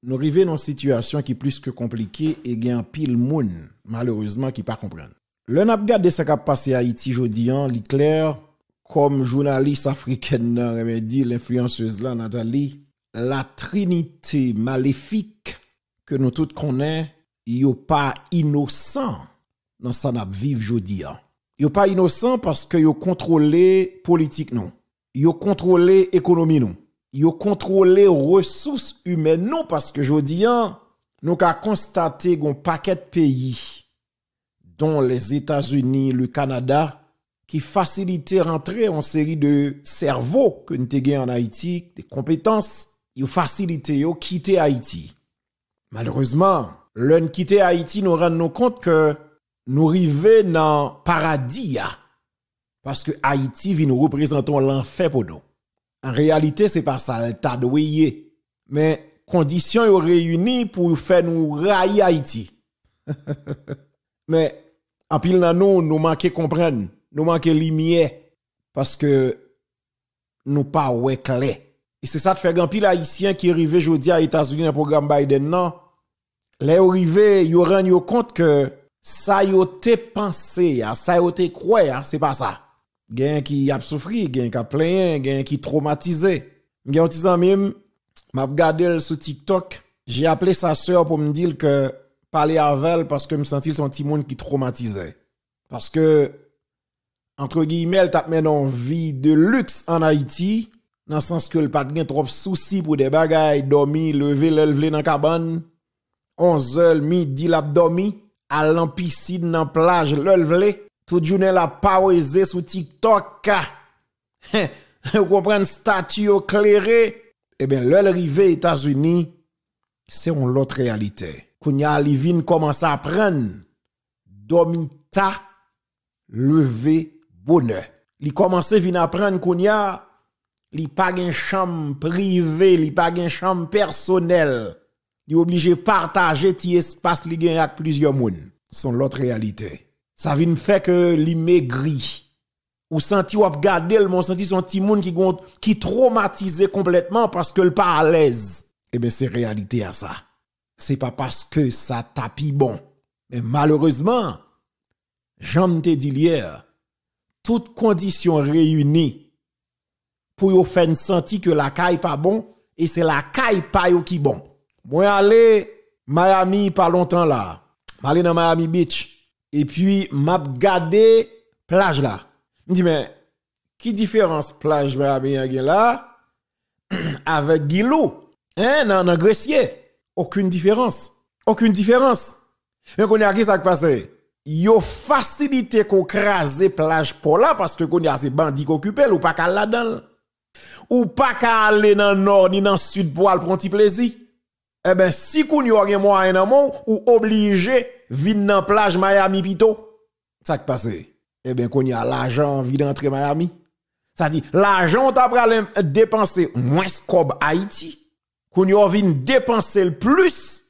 Nou rive nou situasyon ki plis ke komplike e gen pil moun, malerouzman ki pa komprende. Le nap gade de sa kap pase Haiti jodi an, li kler, kom jounalis afriken nan remedi, l'influenceuse la, Nathalie, la trinite malefik ke nou tout konen, yo pa inosan nan sa nap vive jodi an. Yo pa inosan paske yo kontrole politik nou, yo kontrole ekonomi nou. yo contrôler ressources humaines non parce que je dis hein, nous avons constaté qu'on paquet de pays dont les États-Unis, le Canada qui facilitaient rentrer en série de cerveaux que nous avons en Haïti, des compétences, ils facilitaient quitter Haïti. Malheureusement, l'un quitter Haïti nous rend compte que nous arrivons dans paradis hein, parce que Haïti nous représentons l'enfer pour nous. En réalité, c'est pas ça le tas de Mais conditions sont réunies pour faire nous railler Haïti. Mais en pile dans nous, nous manquons comprendre, nous manquons lumière parce que nous pas ouais clair. Et c'est ça qui fait grand pile haïtien qui arrivé aujourd'hui à États-Unis dans le programme Biden non. Les arrivés, ils rendent compte que ça y a pensé, ça y a croyé, c'est pas ça gen qui a souffri, gen qui a plein, qui qui traumatisé. Gen petit ami, m'a regardé sur TikTok, j'ai appelé sa sœur pour me dire que parler à elle parce que me sent-il son petit monde qui traumatisé. Parce que entre guillemets, elle t'a une vie de luxe en Haïti, dans le sens que le pas de trop souci pour des bagages, dormir, lever, lever dans la cabane, 11h, midi, dormi. aller en piscine, dans la plage, lever, tout journée la pause sur TikTok. Hein, vous comprenez, statut éclairé. Eh bien, leur rivé aux États-Unis, c'est une autre réalité. Kounia Livin commence à apprendre, Domita levé bonheur. Il commence à apprendre Kounia, il pas une chambre privée, il pas une chambre personnelle. Il est obligé de partager cet espace avec plusieurs personnes. C'est l'autre réalité ça vient faire que li Ou senti ou ap le senti son petit monde qui qui traumatisé complètement parce que le pas à l'aise. Eh bien, c'est réalité à ça. C'est pas parce que ça tapis bon. Mais malheureusement, j'en te dit hier, toutes conditions réunies pour vous faire sentir que la caille pas bon et c'est la caille pas qui bon. Moi aller Miami pas longtemps là. aller dans Miami Beach. Et puis, m'a la plage là. Je dit, mais, qui différence plage là avec Guilou? Hein, non, non, Gressier, Aucune différence. Aucune différence. Mais qu'on a qui ça qui passe? Yo facilité qu'on crase plage pour là parce que qu'on a ces bandits qui occupent ou pas qu'à là-dedans. Ou pas qu'à aller dans le nord ni dans le sud pour aller prendre petit plaisir eh ben, si vous gen moyen nan mon, ou obligé vin dans plage Miami pito, ça qui passe. Eh ben, qu'on y a l'argent, vide d'entrer Miami. Ça dit, l'argent t'a dépenser moins que Haïti, Nous avons dépenser le plus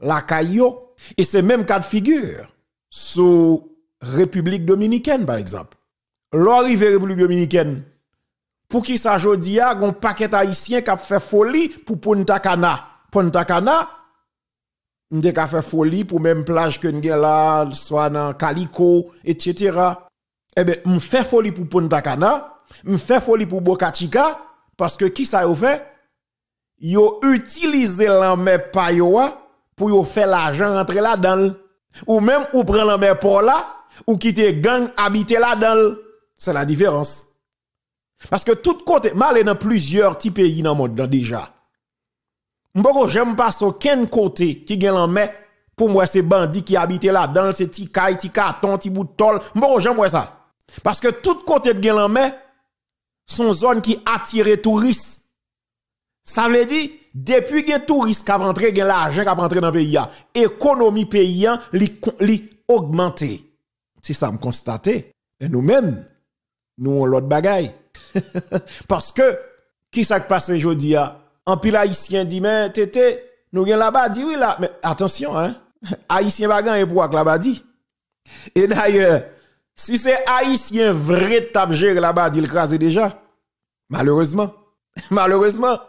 la caillot. Et c'est même cas de figure sous République Dominicaine, par exemple. L'arrivée République Dominicaine, pour qui ça jodi a, gon paquet haïtien qui fait folie pour Punta Cana. Ponta Cana, nous avons fait folie pour même plage que nous là, soit dans Calico, etc. Eh bien, nous fait folie pour Ponta Cana, nous fait folie pour Boca Chica, parce que qui ça a fait? ont utilisé l'armée payoa pour faire l'argent rentrer là-dedans. Ou même ou prendre l'armée pour là, ou quitter gang habiter là-dedans. C'est la différence. Parce que tout côté, mal dans plusieurs petits pays dans le monde déjà. Mboko j'aime pas aucun côté qui gagne en mai pour moi c'est bandits qui habitent là-dedans, ces petits caille, petits cartons, petits boutons de tol. Mboko ça. Parce que tout côté de gagne en mai sont zones qui attirent touristes. Ça veut dire depuis que touristes qui rentré, gagne l'argent qui rentré dans le pays, L'économie paysan li, a C'est ça me constate Et nous-mêmes, nous avons l'autre bagaille. Parce que qui s'est passé aujourd'hui en pile haïtien dit mais tété nous rien là-bas dit oui là mais attention hein haïtien va gagner pour là-bas et d'ailleurs si c'est haïtien vrai tap là-bas dit le déjà malheureusement malheureusement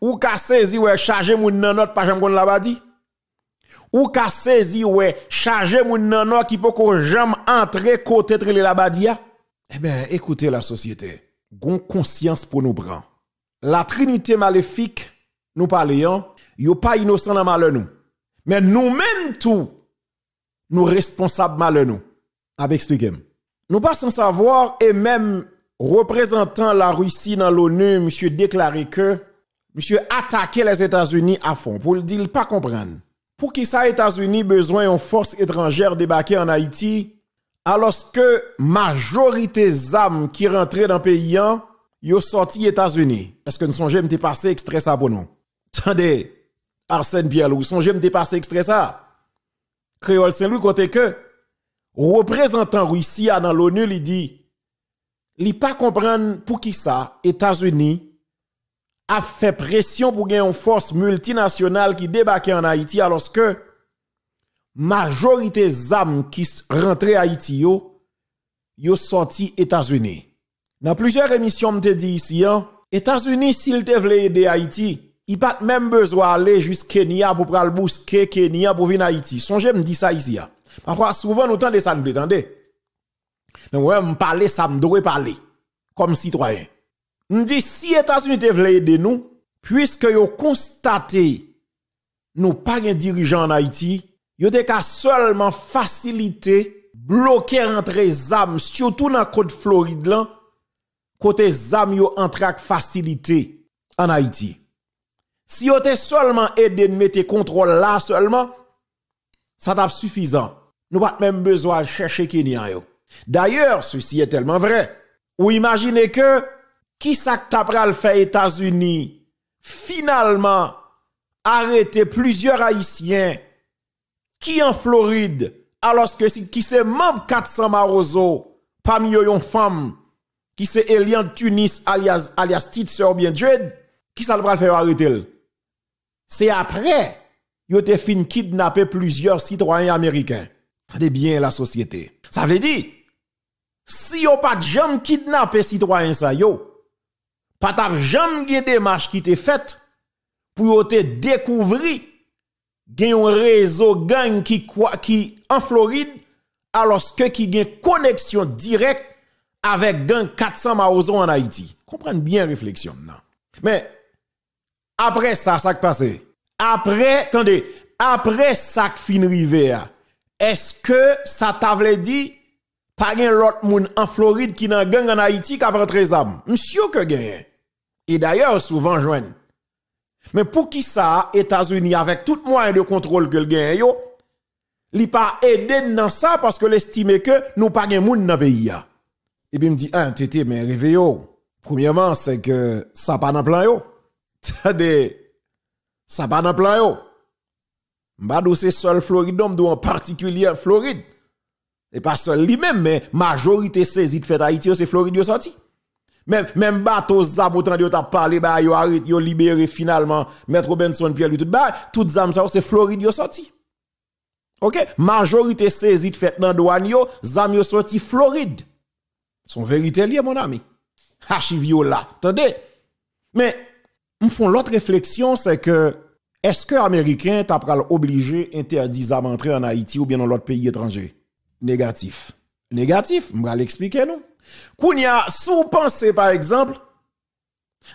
ou ka saisi ouais charger moun nan pas jambon là-bas ou ka saisi ouais charger moun nan qui qui peut qu'on jamais entrer côté là-bas eh bien écoutez la société gon conscience pour nous prendre la trinité maléfique, nous parlions, a pas innocent dans malheur nous. Mais nous-mêmes tous, nous responsables malheur nous. Avec game Nous pas sans savoir et même représentant la Russie dans l'ONU, monsieur déclaré que monsieur attaquer les États-Unis à fond pour le dire pas comprendre. Pour qui ça États-Unis besoin en force étrangère débarquée en Haïti alors que majorité des âmes qui rentraient dans le pays hein, yo sorti États-Unis. Est-ce que nous songez de passer extrait ça pour nous? Attendez, Arsène Pierre Louis, songeons de passer extrait ça. Créole Saint-Louis côté que représentant Russie dans l'ONU il dit il pas comprendre pour qui ça États-Unis a fait pression pour gagner une force multinationale qui débarquait en Haïti alors que majorité des qui rentraient à Haïti yo yo sorti États-Unis. Dans plusieurs émissions, je te dit ici, les hein, États-Unis, s'ils te veulent aider Haïti, ils pas même besoin d'aller jusqu'à Kenya pour le bousquer Kenya pour venir à Haïti. Songez, me dis ça ici. Hein. Parfois, souvent, nous entendons ça, nous l'étendons. Donc, ouais, me parle, ça me doit parler, comme citoyen. Je dis, si les États-Unis te veulent aider nous, puisque ont constaté nous pas un dirigeants en Haïti, Ils ont seulement faciliter bloquer entre les âmes surtout dans la côte Floride là, côté zam yo entrak facilité en Haïti. Si on seulement aidé de mettre contrôle là seulement, ça t'a suffisant. Nous pas même besoin de chercher Kenya D'ailleurs, ceci est tellement vrai. Ou imaginez que qui ça le fait États-Unis finalement arrêter plusieurs haïtiens qui en Floride alors que qui c'est membre 400 Marozo parmi eux une femme qui c'est en Tunis alias, alias Titser bien Dread, qui ça va faire arrêter C'est après, ils ont fin kidnapper plusieurs citoyens américains. Tendez bien la société. Ça veut dire, si vous pas jamais kidnappé citoyen ça yo, pas t'a jamais des démarche qui t'est faite pour te découvrir gen un réseau gang qui qui en Floride alors que qui une connexion directe avec gang 400 maozons en Haïti. Comprenez bien réflexion non. Mais après ça ça qui passé. Après attendez, après ça qui fin River, Est-ce que ça t'avait dit pas de l'autre en Floride qui n'a gang en Haïti qui a rentré Monsieur que gagne. Et d'ailleurs souvent joigne. Mais pour qui ça États-Unis avec tout moyen de contrôle que le gagne yo, pas aidé dans ça parce que l'estime que nous pas de monde dans pays et puis il me dit, ah, tété, mais réveillez Premièrement, c'est que ça pas dans plan yo. Tade, ça pas dans plan yo. Mbadou c'est seul Floride, m'dou en particulier Floride. Et pas seul lui-même, mais majorité saisie de fait Haïti, c'est Floride yo sorti. Même, même bateau zabotan yo t'a parlé, bah yo yo libéré finalement, Maître Benson, Pierre lui tout, bah, tout zam ça, c'est Floride yo sorti. Ok? Majorité saisie de fait dans douane yo, zam yo sorti Floride. Son vérité lié, mon ami. Hachiviola. Attendez. Mais, me font l'autre réflexion, c'est que, est-ce que Américain t'a obligé interdit à entrer en Haïti ou bien dans l'autre pays étranger? Négatif. Négatif, je vais l'expliquer, non? Kounia, sous par exemple,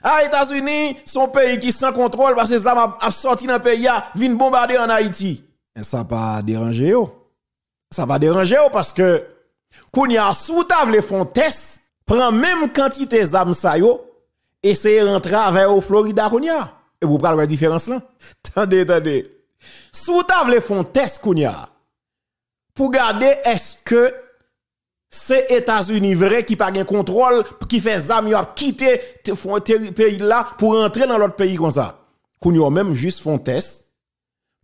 à États-Unis, son pays qui sans contrôle parce que ça a sorti dans le pays, bombarder en Haïti. Et ça va déranger, Ça va déranger, parce que Kounya sous table font test, prend même quantité zam sa yo, et c'est rentrer avec au Florida Et vous e parlez de la différence là? Tendez, tendez. Sous table font test kounya. Pour garder est-ce que c'est États-Unis vrai qui pas un contrôle, qui fait zam yo quitter pays là pour entrer dans l'autre pays comme ça. Kounya même juste font test,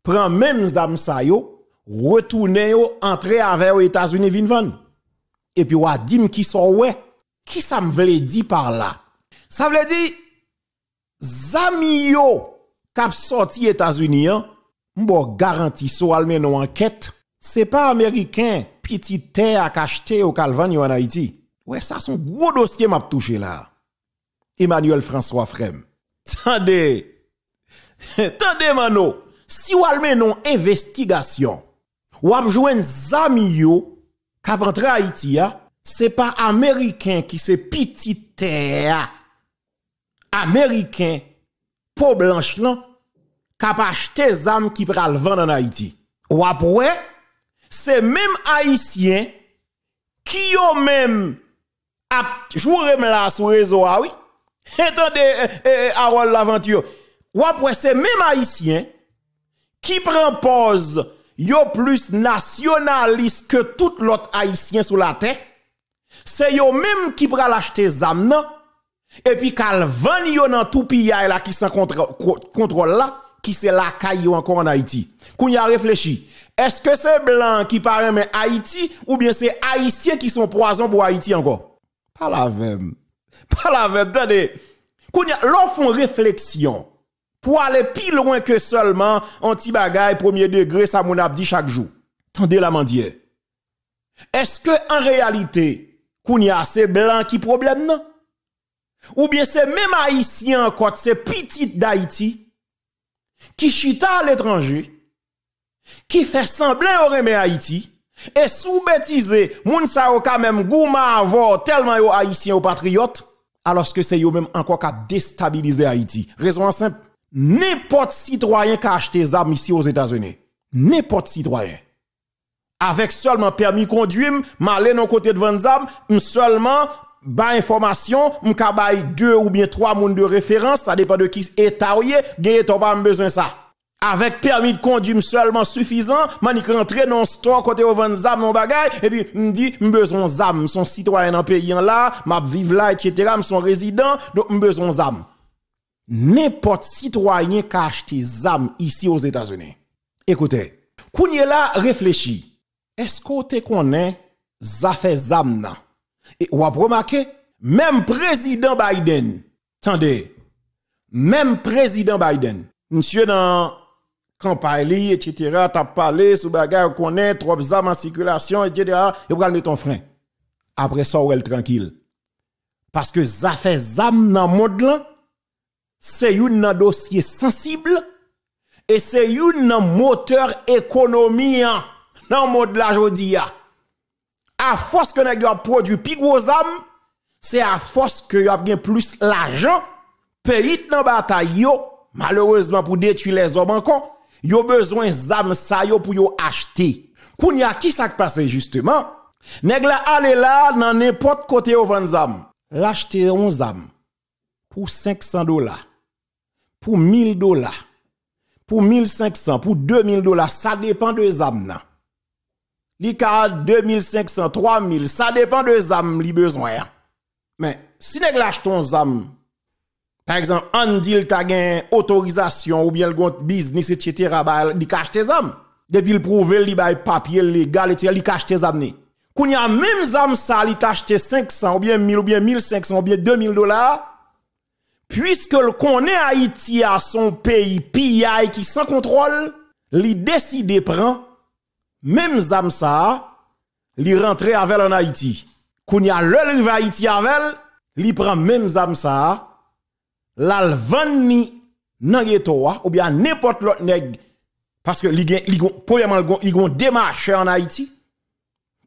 prend même zam sa yo, retourne yo, entrer avec aux États-Unis van et puis on dim qui sont ouais qui ça me veut dire par là ça veut dire zamio kap sorti États-Unis hein, m'bo garanti so almen une enquête c'est pas américain petit terre à acheter au Calvani en Haïti ouais ça son gros dossier m'a touché là Emmanuel François Frem Attendez, tendez mano, si ou almen investigation, ou ap zami yo, kap rentre Haïti, c'est pas Américain qui se petit terre. Américain, peau blanche pas kap des zam qui le vent en Haïti. Ou après, c'est même Haïtien qui yo même ap jouer la sur réseau ah oui. Attendez, eh, eh, eh, Harold Laventure. Ou après, c'est même Haïtien qui prend pause yo plus nationaliste que tout l'autre haïtien sur la terre, c'est yo même qui pral acheter et puis qu'al van yo nan tout pillage là qui sans contrôle là, qui c'est la caillou encore en Haïti. Qu'on réfléchi. Est-ce que c'est blanc qui paraît mais Haïti ou bien c'est haïtiens qui sont poison pour Haïti encore? Pas la même. Pas la même. Attendez. Qu'on y a, font réflexion pour aller plus loin que seulement anti-bagaille premier degré, ça mon dit chaque jour. Tendez la mendière. Est-ce que en réalité, qu'on y a blanc qui problème non? Ou bien c'est même haïtien encore c'est petit d'Haïti qui chita à l'étranger, qui fait semblant au remet Haïti, et sous bêtiser, moun sa yo même gouma avor tellement yo haïtien ou patriote, alors que c'est eux même encore qu'à déstabiliser Haïti. Raison simple n'importe citoyen qui a acheté des armes ici aux États-Unis, n'importe citoyen, avec seulement permis de conduire, je dans le côté de 20 armes, seulement ba information, je bay deux ou bien trois personnes de référence, ça dépend de qui est ou Je n'ai pas besoin de ça. Avec permis de conduire seulement suffisant, vais rentrer dans store côté de vendre zam non bagay, et puis besoin d'armes. Je suis citoyen dans pays là, m'a vivre là, etc., Je suis résident, donc besoin d'armes n'importe citoyen qui a acheté ZAM ici aux États-Unis. Écoutez, là, réfléchit. Est-ce qu'on te connaît fait ZAM nan? Et vous avez remarqué, même président Biden, attendez, même président Biden, monsieur dans campagne, etc., t'as parlé, sous qu'on connaît, trop ZAM en circulation, etc., et vous mettre ton frein. Après ça, on est tranquille. Parce que ça armes ZAM là, c'est un dossier sensible et c'est un moteur économie dans le monde de la À force que nous avons produit plus gros âmes, c'est à force que nous avons plus l'argent, pays dans la bataille, malheureusement pour détruire les hommes encore, yo besoin d'âmes pour yo acheter. Kounya qui ça passe justement? Nèg la aller là dans n'importe côté au vendre zam. L'acheter 11 zam pour 500 dollars pour 1000 dollars, pour 1500, pour 2000 dollars, ça dépend de ZAM. ka 2500, 3000, ça dépend de ZAM, li besoin. Mais si tu lâche ton ZAM, par exemple, on deal t'a une autorisation ou bien le business, etc., il bah, li cache tes ZAM. Depuis le prouver, li bail papier légal, etc., li cache tes ZAM. Quand y a même ZAM ça, li t'a 500 ou bien 1000 ou bien 1500 ou bien 2000 dollars, Puisque le connaît Haïti à son pays PI qui sans contrôle, lui décide prend même Zamsa, l'y rentrer avec en Haïti. Quand y a le rive Haïti avec, l'y prend même Zamsa, l'alvani vanni nan ou bien n'importe l'autre nèg parce que li gen li premièrement démarche en Haïti.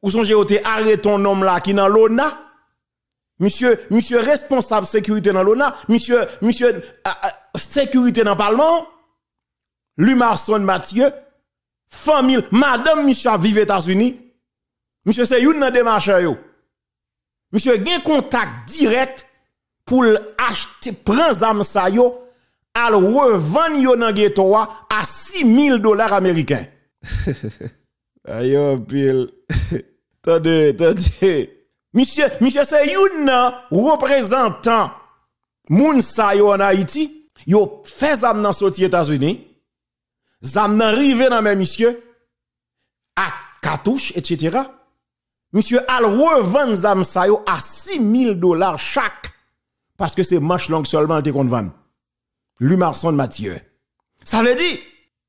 Ou son géoté arrête ton homme là qui dans l'ONA Monsieur, monsieur responsable sécurité dans l'ONA, monsieur, monsieur ah, ah, sécurité dans le Parlement, lui, Marson Mathieu, famille, madame, monsieur aux États-Unis, monsieur c'est une démarche Monsieur gain contact direct pour acheter, prendre un sa yo, al revendre yo dans ghetto à 6000 dollars américains. Ayo, oh, pile. attendez, attendez. Monsieur, monsieur c'est un représentant moun en Haïti, yo fait zam nan sorti États-Unis, zam nan rive nan monsieur à Katouche, etc. Monsieur al revend zam sa yo à 6000 dollars chaque parce que c'est manche longue seulement te qu'on vend. de Mathieu. Ça veut dire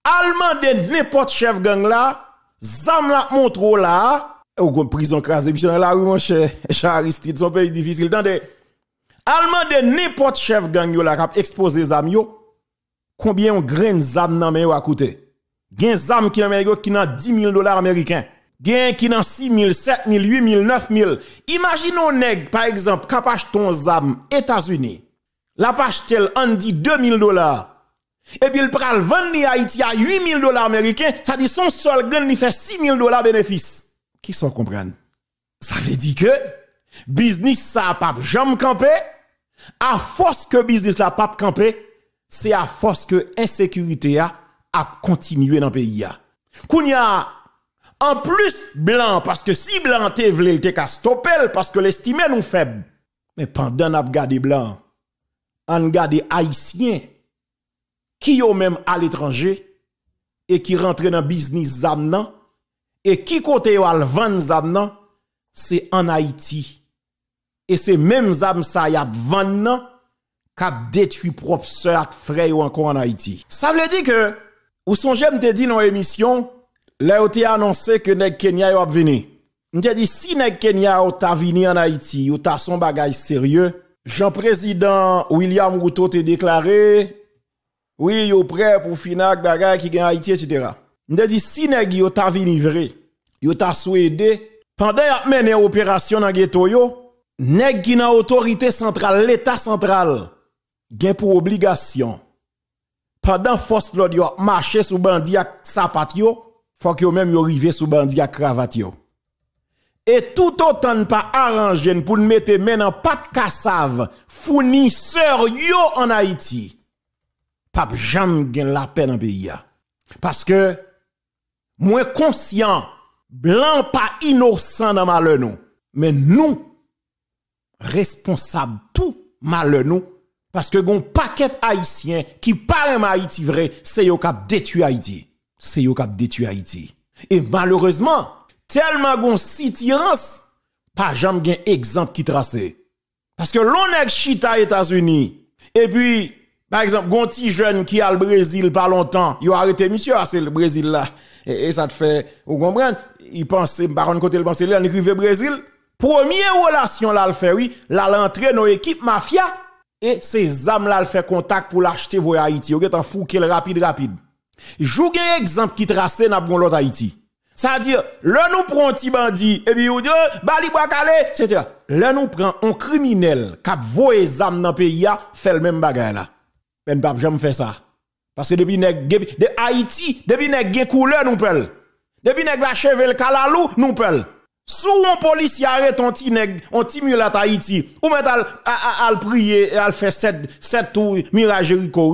Allemand de n'importe chef gang là, zam la montre là eh, ou gon prison krasé, monsieur, la rue, mon cher, son pays difficile. Tendez, Allemand de n'importe chef gang yo la kap expose zam yo, combien on grain zam nan men yo a coûté? Gen zam ki nan men yo ki nan 10 000 dollars américains. Gen qui nan 6 000, 7 000, 8 000, 9 000. Imaginons neg, par exemple, kap ton zam États-Unis. La pachetel en dit 2 000 dollars. Et puis il pral vendre Haïti à 8 000 dollars américains. Ça dit son sol gang lui fait 6 000 dollars bénéfice. Ki son kompren? Sa ve di ke, biznis sa apap jom kampe, a fos ke biznis la apap kampe, se a fos ke ensekurite a, ap kontinuye nan peyi a. Koun ya, an plus blan, paske si blan te vle, te kastopel, paske lestime nou feb. Me pandan ap gade blan, an gade haisyen, ki yo menm al etranje, e ki rentre nan biznis zan nan, Et qui côté yo al vendre zam c'est en Haïti. Et c'est même zam sa y a vendre kap détruit propre sœur et frère encore en Haïti. Ça veut dire que, ou son j'aime te dit dans l'émission, là où annoncé que Neg Kenya est venu. M'te dit si Neg Kenya est ta vini en Haïti, ou ta son bagage sérieux, Jean-président William Ruto te déclaré, oui, yo prêt pour finir bagage qui gagne Haïti, etc. Nous dit si nèg yo t'a vini vrai, yo t'a souhaité pendant y a mené opération dans ghetto yo, nèg qui autorité centrale, l'état central, gen pour obligation pendant force l'ordre yo marché sous bandi ak sapat yo, faut que yo même yo rivé sous bandi ak cravate Et tout autant pas arranger pour mettre maintenant pas de cassave fournisseur yo en Haïti. Pape jamais gen la peine en pays Parce que moins conscient, blanc pas innocent dans malheur nous, mais nous responsables tout malheureux nous parce que gon paquet haïtien qui parle Haïti vrai, c'est yo cap détruit Haïti. C'est yo cap détruit Haïti. Et malheureusement, tellement gon pas jamais gen exemple qui tracé. Parce que l'on est chita États-Unis et puis par exemple, gon petit jeune qui a le Brésil pas longtemps, a arrêté monsieur à ah, le Brésil là. Et, ça te fait, vous comprenez? Il pensait, baron côté le pensait, il écrivait Brésil. Première relation là, le fait, oui, là, l'entrée dans l'équipe mafia. Et ces âmes là, le fait contact pour l'acheter pour Haïti. Vous êtes en fou est rapide, rapide. un exemple qui trace dans l'autre Haïti. ça veut dire là nous prenons un petit bandit, et puis on dit, bali calé, etc. Là nous prenons un criminel qui a voyé âmes dans le pays, fait le même bagage là. Mais ne ben, pas jamais faire ça. Parce que depuis nèg de Haïti, depuis nèg gen couleur nous pèl. Depuis nèg la chevel kalalou nous pèl. Sou on policier arrête un petit nèg, un petit mulat Haïti, ou met al al prier, al faire sept sept tour mirage Rico.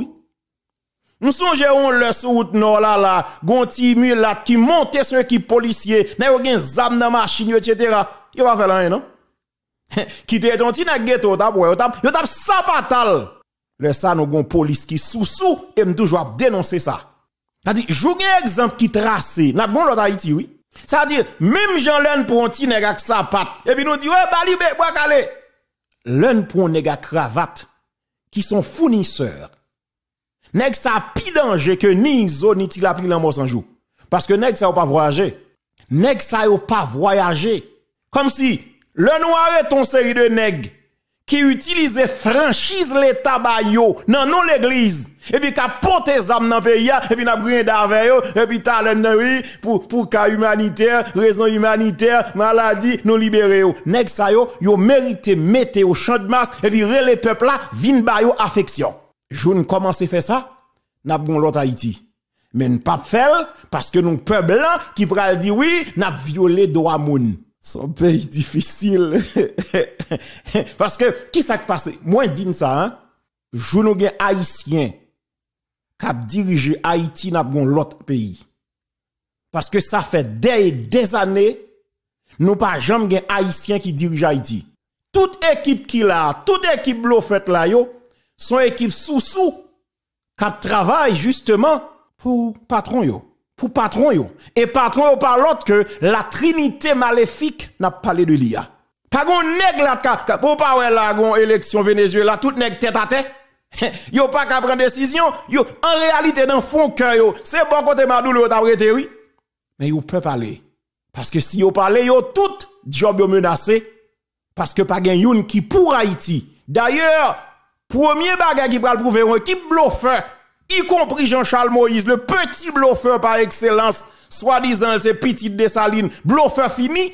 Nous songeons on le route nord là là, gonti mulat qui monte sur qui policier, nèg gen zam dans machine etc. Il va faire rien hein? non? Qui te ton petit nèg ghetto tap ouais, t'a, yo tap sapatal. Le ça, nous avons police qui sous-sous et nous toujours dénoncer ça. Ça dit dire un exemple qui trace. N'a bon l'autre Haïti, oui. Ça à dire même Jean-Len pour un petit avec sa patte. Et puis nous dit, ouais, bah, libé, bois calé. L'un pour un cravate qui sont fournisseurs. Nèg ça pire danger que ni zo ni ti la pris l'amour sans jour. Parce que nèg ça ou pas voyager. Nèg ça ou pas voyager. Comme si, le noir est ton série de nèg qui utilisent franchise l'État bayo dans non l'église et puis qui porté les nan pays et puis n'a pris des et puis talent pour pour cas humanitaire raison humanitaire maladie nous libérer nèg ça yo yo mérité mettre au champ de masse et puis les peuple là vinn bayo affection ne commence faire ça n'a bon l'autre Haïti mais ne pas faire parce que nous peuple là qui pral dit oui n'a violé droit moun son pays difficile. Parce que, qui s'est passé? Moi, je dis ça, hein? Je pas haïtien qui dirigé Haïti dans l'autre pays. Parce que ça fait des, des années, nous pas jamais haïtien qui dirige Haïti. Toute équipe qui a, toute équipe l'eau fait là, yo, son équipe sous-sous, qui travaille justement pour patron, yo pour patron yo. Et patron yo par l'autre que la trinité maléfique n'a parlé de l'IA. Pas gon nèg pour pas ouais la gon élection Venezuela tout nèg tête à tête. yo pas qu'à prendre décision, yo en réalité dans fond cœur yo, c'est bon côté Madou yo t'a prêté oui. Mais yo peut parler parce que si yo parle, yo tout job yo menacé parce que pas gen youn qui pour Haïti. D'ailleurs, premier bagage qui va le prouver, qui bluffeur y compris Jean-Charles Moïse, le petit bluffeur par excellence, soi-disant le petit de bluffeur fini.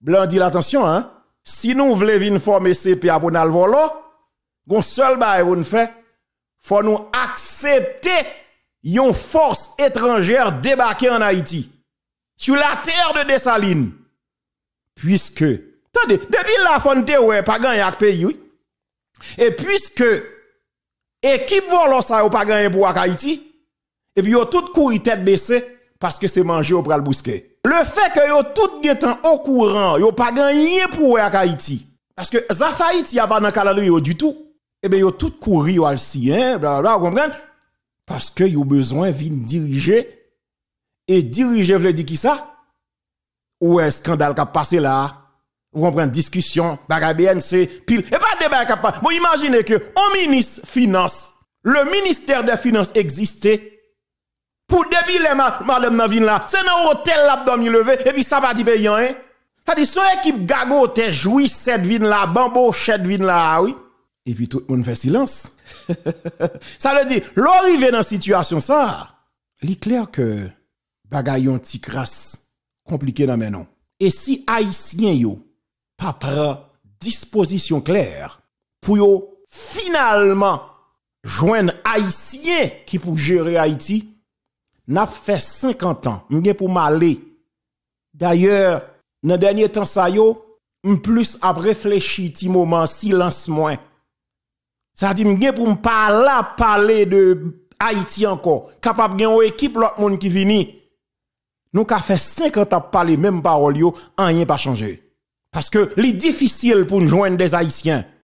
Blanc dit l'attention, hein? Si nous voulons venir former CPA pour nous volo, gon seul bail nous fait, faut nous accepter une force étrangère débarquée en Haïti. Sur la terre de Dessalines. Puisque, attendez, depuis la fonte, ouais, pas gagné avec pays, Et puisque et Équipe vole ça ou pas gagné pour Haïti. Et puis ont tout couru tête baissée parce que c'est manger au pral bousquet. Le fait que yo tout en au courant, yo pas gagné pour Haïti. Parce que Zafaïti y a pas dans calendrier du tout. Et eh bien yo tout couru aussi, al sien, hein, bla vous comprenez Parce que yo besoin de diriger et diriger veut dire qui ça? Ou est scandale qui a passé là? Vous comprenez discussion, baga BNC, pile. Et pas débat capable. Vous imaginez que un ministre finance, le ministère des Finances existait. Pour débiler madame Navin là, c'est dans hôtel l'abdomen levé, et puis ça va dire payant, hein. Ça dit, son équipe gago te jouit cette vin là, bambo cette vin là, ah oui. Et puis tout le monde fait silence. ça veut dire, l'arrivée dans situation ça, il est clair que bagayon ti crasse compliqué dans mes noms. Et si haïtien yo, pas prendre disposition claire pour finalement joindre Haïtien qui pour gérer Haïti, n'a fait 50 ans, m'gen pour m'aller. D'ailleurs, dans dernier temps ça yo, plus à réfléchir ti moment silence moins. Ça dit m'gen pour m'parler parler de Haïti encore, capable gen une équipe l'autre monde qui vini. Nous avons fait 50 ans parler même parole yo, rien pas changé. Parce que les difficile pour nous joindre des Haïtiens.